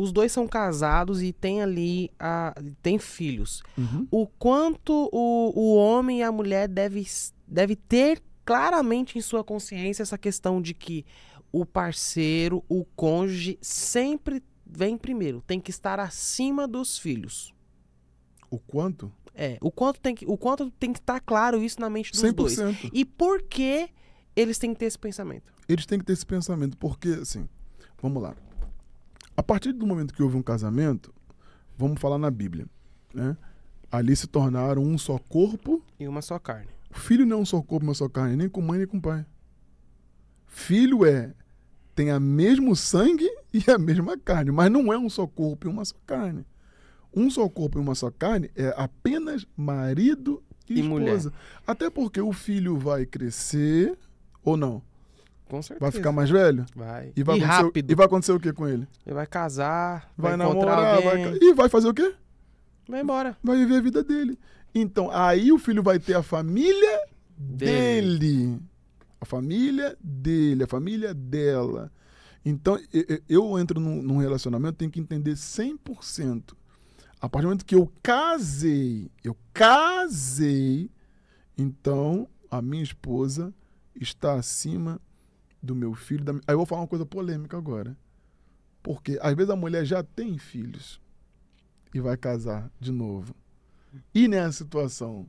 os dois são casados e tem ali a, tem filhos. Uhum. O quanto o, o homem e a mulher deve, deve ter claramente em sua consciência essa questão de que o parceiro, o cônjuge, sempre vem primeiro, tem que estar acima dos filhos. O quanto? É, o quanto tem que, o quanto tem que estar claro isso na mente dos 100%. dois. E por que eles têm que ter esse pensamento? Eles têm que ter esse pensamento porque, assim, vamos lá. A partir do momento que houve um casamento, vamos falar na Bíblia, né? Ali se tornaram um só corpo e uma só carne. O filho não é um só corpo, uma só carne, nem com mãe nem com pai. Filho é tem a mesmo sangue e a mesma carne, mas não é um só corpo e uma só carne. Um só corpo e uma só carne é apenas marido e, e esposa. Mulher. Até porque o filho vai crescer ou não. Com certeza. Vai ficar mais velho? Vai. E, vai e rápido. E vai acontecer o que com ele? Ele vai casar, vai, vai namorar, alguém. vai. E vai fazer o quê? Vai embora. Vai viver a vida dele. Então, aí o filho vai ter a família dele. dele. A família dele, a família dela. Então, eu entro num relacionamento, tenho que entender 100%. A partir do momento que eu casei, eu casei, então a minha esposa está acima do meu filho. Da... Aí eu vou falar uma coisa polêmica agora. Porque às vezes a mulher já tem filhos e vai casar de novo. E nessa situação,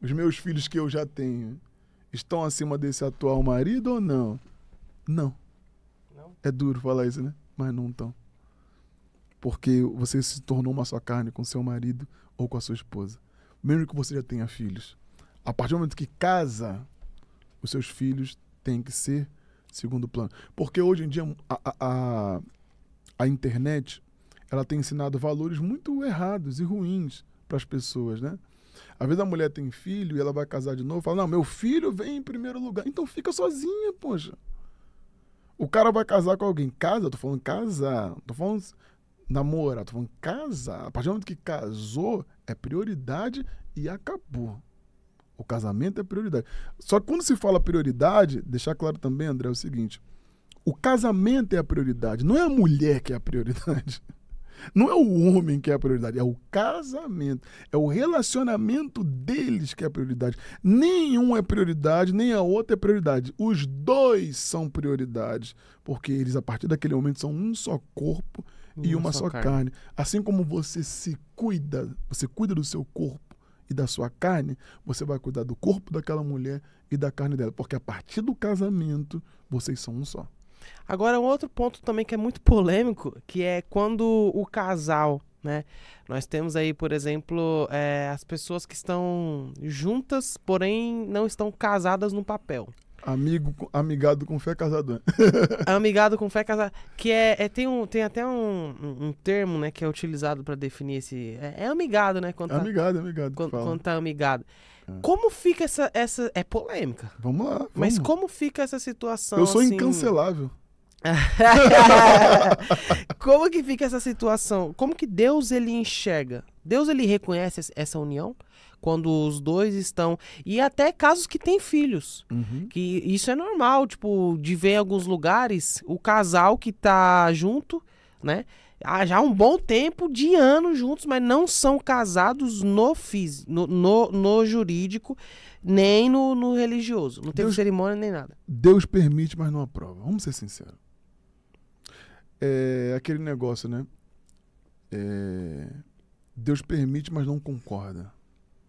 os meus filhos que eu já tenho estão acima desse atual marido ou não? Não. não. É duro falar isso, né? Mas não estão. Porque você se tornou uma só carne com seu marido ou com a sua esposa. Mesmo que você já tenha filhos. A partir do momento que casa, os seus filhos têm que ser segundo plano. Porque hoje em dia a, a, a internet ela tem ensinado valores muito errados e ruins para as pessoas, né? Às vezes a mulher tem filho e ela vai casar de novo, fala: "Não, meu filho vem em primeiro lugar". Então fica sozinha, poxa. O cara vai casar com alguém, casa, eu tô falando casar, tô falando namorar, tô falando casar. A partir do momento que casou, é prioridade e acabou. O casamento é prioridade. Só que quando se fala prioridade, deixar claro também, André, é o seguinte: o casamento é a prioridade, não é a mulher que é a prioridade. Não é o homem que é a prioridade, é o casamento, é o relacionamento deles que é a prioridade. Nenhum é prioridade, nem a outra é prioridade. Os dois são prioridades, porque eles, a partir daquele momento, são um só corpo e uma, só, só carne. carne. Assim como você se cuida, você cuida do seu corpo e da sua carne, você vai cuidar do corpo daquela mulher e da carne dela, porque a partir do casamento vocês são um só. Agora, um outro ponto também que é muito polêmico, que é quando o casal, né? Nós temos aí, por exemplo, é, as pessoas que estão juntas, porém não estão casadas no papel. Amigo, amigado com fé casado amigado com fé casado Que é, é, tem, um, tem até um, um termo, né, que é utilizado para definir esse. É, é, amigado, né? Quando é tá, amigado, é amigado. Quando, quando tá amigado. É. Como fica essa, essa. É polêmica. Vamos lá. Vamos. Mas como fica essa situação? Eu sou assim... incancelável. como que fica essa situação? Como que Deus ele enxerga Deus ele reconhece essa união quando os dois estão e até casos que têm filhos, uhum. que isso é normal, tipo de ver em alguns lugares o casal que tá junto, né? Há já um bom tempo de anos juntos, mas não são casados no, fis, no, no, no jurídico, nem no, no religioso. Não tem Deus, cerimônia nem nada. Deus permite, mas não aprova. Vamos ser sinceros. É aquele negócio, né? É Deus permite, mas não concorda.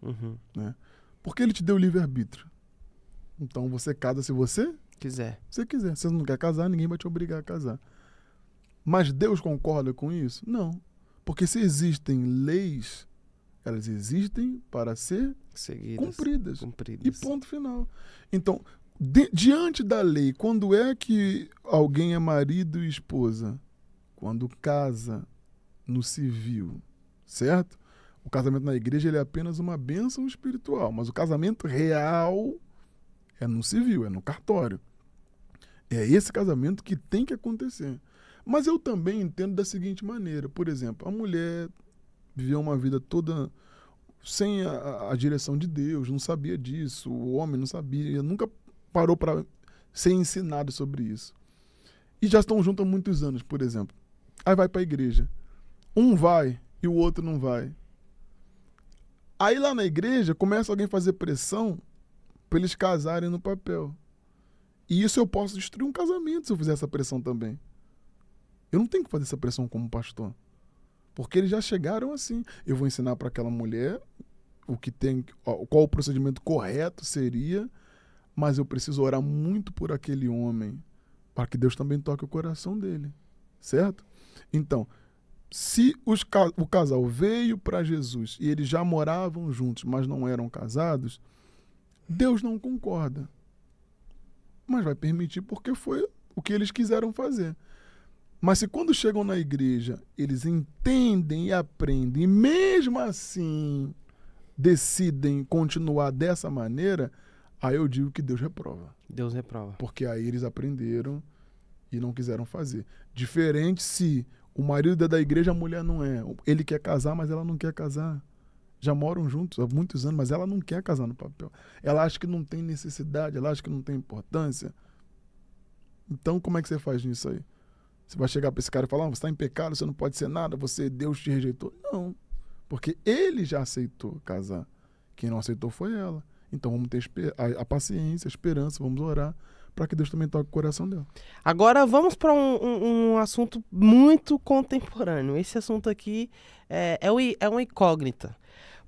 Uhum. Né? Porque ele te deu livre-arbítrio. Então você casa se você quiser. Se quiser. Se você não quer casar, ninguém vai te obrigar a casar. Mas Deus concorda com isso? Não. Porque se existem leis, elas existem para ser Seguidas, cumpridas. cumpridas. E ponto final. Então, diante da lei, quando é que alguém é marido e esposa? Quando casa no civil certo? O casamento na igreja ele é apenas uma bênção espiritual, mas o casamento real é no civil, é no cartório. É esse casamento que tem que acontecer. Mas eu também entendo da seguinte maneira: por exemplo, a mulher viveu uma vida toda sem a, a direção de Deus, não sabia disso, o homem não sabia, nunca parou para ser ensinado sobre isso. E já estão juntos há muitos anos, por exemplo. Aí vai para a igreja. Um vai e o outro não vai. Aí lá na igreja começa alguém a fazer pressão para eles casarem no papel. E isso eu posso destruir um casamento se eu fizer essa pressão também. Eu não tenho que fazer essa pressão como pastor. Porque eles já chegaram assim. Eu vou ensinar para aquela mulher o que tem, qual o procedimento correto seria, mas eu preciso orar muito por aquele homem para que Deus também toque o coração dele, certo? Então, se os, o casal veio para Jesus e eles já moravam juntos, mas não eram casados, Deus não concorda. Mas vai permitir porque foi o que eles quiseram fazer. Mas se quando chegam na igreja, eles entendem e aprendem, e mesmo assim decidem continuar dessa maneira, aí eu digo que Deus reprova. Deus reprova. Porque aí eles aprenderam e não quiseram fazer. Diferente se o marido é da igreja, a mulher não é. Ele quer casar, mas ela não quer casar. Já moram juntos há muitos anos, mas ela não quer casar no papel. Ela acha que não tem necessidade, ela acha que não tem importância. Então, como é que você faz nisso aí? Você vai chegar para esse cara e falar: ah, você está em pecado, você não pode ser nada, você Deus te rejeitou. Não, porque ele já aceitou casar. Quem não aceitou foi ela. Então vamos ter a, a paciência, a esperança, vamos orar para que Deus também toque o coração dela. Agora vamos para um, um, um, assunto muito contemporâneo. Esse assunto aqui é, é, é uma incógnita.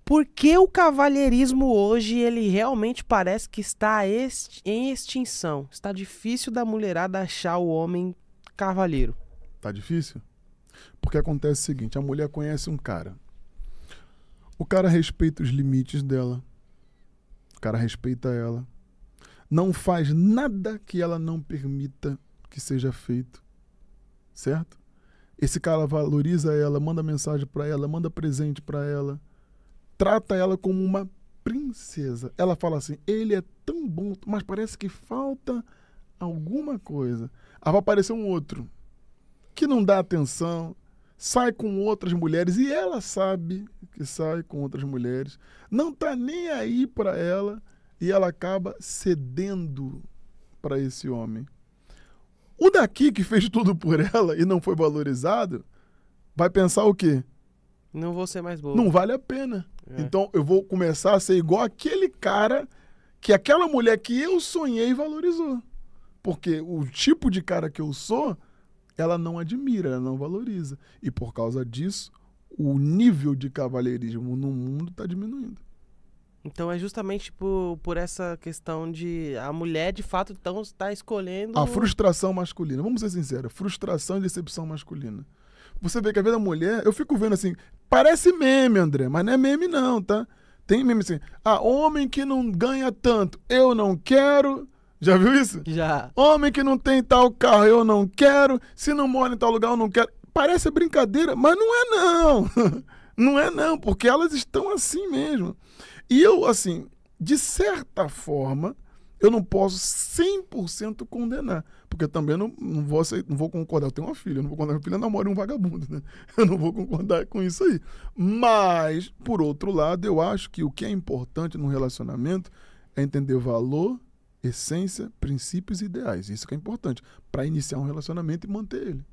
Por que o cavalheirismo hoje ele realmente parece que está em extinção? Está difícil da mulherada achar o homem cavalheiro. Tá difícil? Porque acontece o seguinte, a mulher conhece um cara. O cara respeita os limites dela. O cara respeita ela não faz nada que ela não permita que seja feito. Certo? Esse cara valoriza ela, manda mensagem para ela, manda presente para ela, trata ela como uma princesa. Ela fala assim: ele é tão bom, mas parece que falta alguma coisa. Aí vai aparecer um outro que não dá atenção, sai com outras mulheres e ela sabe que sai com outras mulheres, não tá nem aí para ela e ela acaba cedendo para esse homem. O daqui que fez tudo por ela e não foi valorizado, vai pensar o quê? Não vou ser mais boa. Não vale a pena. É. Então eu vou começar a ser igual aquele cara que aquela mulher que eu sonhei valorizou. Porque o tipo de cara que eu sou, ela não admira, ela não valoriza. E por causa disso, o nível de cavalheirismo no mundo está diminuindo. Então é justamente por, por essa questão de a mulher de fato então está escolhendo. A frustração masculina. Vamos ser sinceros, frustração e decepção masculina. Você vê que a vida da mulher, eu fico vendo assim, parece meme, André, mas não é meme não, tá? Tem meme assim, ah, homem que não ganha tanto, eu não quero. Já viu isso? Já. Homem que não tem tal carro, eu não quero. Se não mora em tal lugar, eu não quero. Parece brincadeira, mas não é não. Não é não, porque elas estão assim mesmo. E eu, assim, de certa forma, eu não posso 100% condenar, porque eu também não, não, vou, não vou concordar. Eu tenho uma filha, eu não vou concordar. Minha filha namora um vagabundo, né? Eu não vou concordar com isso aí. Mas, por outro lado, eu acho que o que é importante num relacionamento é entender valor, essência, princípios e ideais. Isso que é importante para iniciar um relacionamento e manter ele.